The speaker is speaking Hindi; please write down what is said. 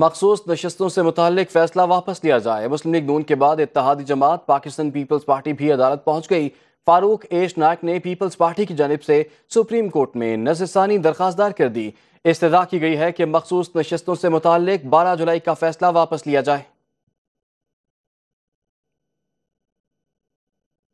मखसूस नशस्तों से मुतक फैसला वापस लिया जाए मुस्लिम लीग नून के बाद इतिहादी जमात पाकिस्तान पीपल्स पार्टी भी अदालत पहुंच गई फारूक एश नायक ने पीपल्स पार्टी की जानब से सुप्रीम कोर्ट में नजरसानी दरखास्तदार कर दी इस्तः की गई है कि मखसूस नशस्तों से मुतक बारह जुलाई का फैसला वापस लिया जाए